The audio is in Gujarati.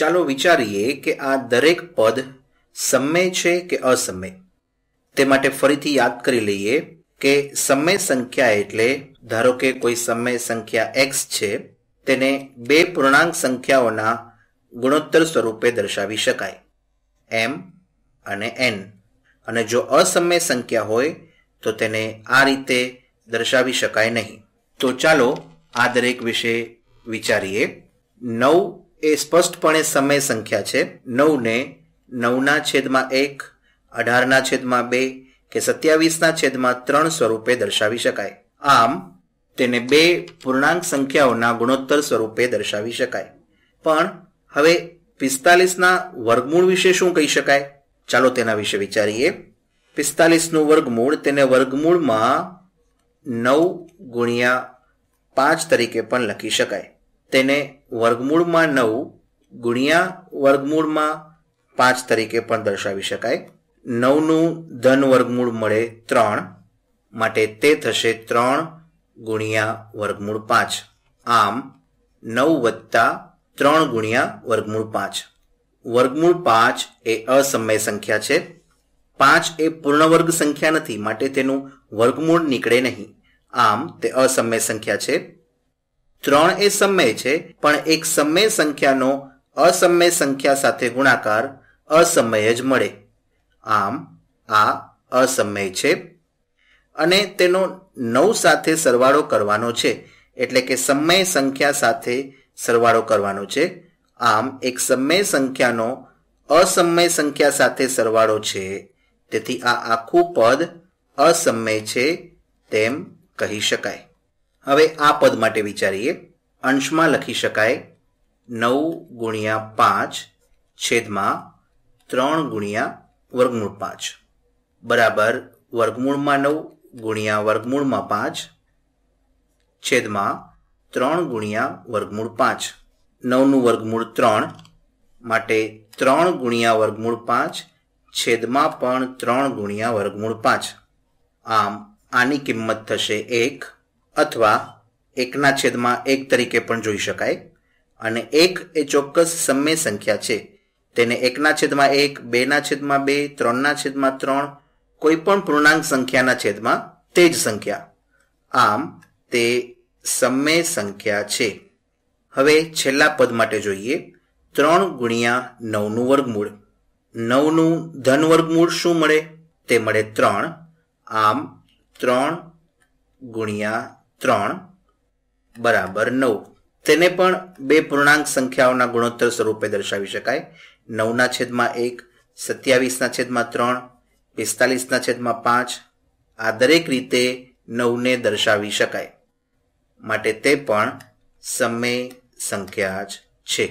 ચાલો વિચારીએ કે આ દરેક પદ સમય છે કે અસમય તે માટે ફરીથી યાદ કરી લઈએ કે સમય સંખ્યા એટલે ધારો કે કોઈ સમય સંખ્યા એક્સ છે તેને બે પૂર્ણાંક સંખ્યાઓના ગુણોત્તર સ્વરૂપે દર્શાવી શકાય એમ અને એન અને જો અસમય સંખ્યા હોય તો તેને આ રીતે દર્શાવી શકાય નહીં તો ચાલો આ દરેક વિશે વિચારીએ નવ એ સ્પષ્ટપણે સમય સંખ્યા છે નવને નવના છેદમાં એક અઢારના છેદમાં બે કે સત્યાવીસના છેદમાં ત્રણ સ્વરૂપે દર્શાવી શકાય આમ તેને બે પૂર્ણાંક સંખ્યાઓના ગુણોત્તર સ્વરૂપે દર્શાવી શકાય પણ હવે પિસ્તાલીસના વર્ગમૂળ વિશે શું કહી શકાય ચાલો તેના વિશે વિચારીએ પિસ્તાલીસનું વર્ગમૂળ તેને વર્ગમૂળમાં નવ ગુણ્યા પાંચ તરીકે પણ લખી શકાય તેને વર્ગમૂળમાં નવ ગુણ્યા વર્ગમૂળમાં પાંચ તરીકે પણ દર્શાવી શકાય નવનું ધન વર્ગમૂળ મળે ત્રણ માટે તે થશે ત્રણ ગુણ્યા વર્ગમૂળ પાંચ આમ નવ વત્તા ત્રણ ગુણ્યા વર્ગમૂળ પાંચ વર્ગમૂળ પાંચ એ અસમય સંખ્યા છે પાંચ એ પૂર્ણવર્ગ સંખ્યા નથી માટે તેનું વર્ગમૂળ નીકળે નહીં આમ તે અસમય સંખ્યા છે ત્રણ એ સમય છે પણ એક સમય સંખ્યાનો અસમય સંખ્યા સાથે ગુણાકાર અસમય જ મળે આમ આ અસમય છે અને તેનો નવ સાથે સરવાળો કરવાનો છે એટલે કે સમય સંખ્યા સાથે સરવાળો કરવાનો છે આમ એક સમય સંખ્યાનો અસમય સંખ્યા સાથે સરવાળો છે તેથી આ આખું પદ અસમય છે તેમ કહી શકાય હવે આ પદ માટે વિચારીએ અંશમાં લખી શકાય નવ ગુણ્યા પાંચ છેદમાં ત્રણ ગુણ્યા વર્ગમૂળ પાંચ બરાબર વર્ગમૂળમાં નવ ગુણ્યા વર્ગમૂળમાં પાંચ છેદમાં ત્રણ ગુણ્યા વર્ગમૂળ પાંચ નવનું વર્ગમૂળ ત્રણ માટે ત્રણ ગુણ્યા વર્ગમૂળ પાંચ છેદમાં પણ ત્રણ ગુણ્યા વર્ગમૂળ પાંચ આમ આની કિંમત થશે એક અથવા એકના છેદમાં એક તરીકે પણ જોઈ શકાય અને એક એ ચોક્કસ સમય સંખ્યા છે તેને એકના છેદમાં એક બેના છેદમાં બે ત્રણના છેદમાં ત્રણ કોઈ પણ પૂર્ણાંક સંખ્યાના છેદમાં તે જ સંખ્યા આમ તે સમય સંખ્યા છે હવે છેલ્લા પદ માટે જોઈએ ત્રણ ગુણ્યા નવનું વર્ગમૂળ નવનું ધન વર્ગમૂળ શું મળે તે મળે ત્રણ આમ ત્રણ ગુણ્યા ત્રણ બરાબર નવ તેને પણ બે પૂર્ણાંક સંખ્યાઓના ગુણોત્તર સ્વરૂપે દર્શાવી શકાય નવના છેદમાં એક સત્યાવીસના છેદમાં ત્રણ પિસ્તાલીસના છેદમાં પાંચ આ દરેક રીતે નવને દર્શાવી શકાય માટે તે પણ સમય સંખ્યા જ છે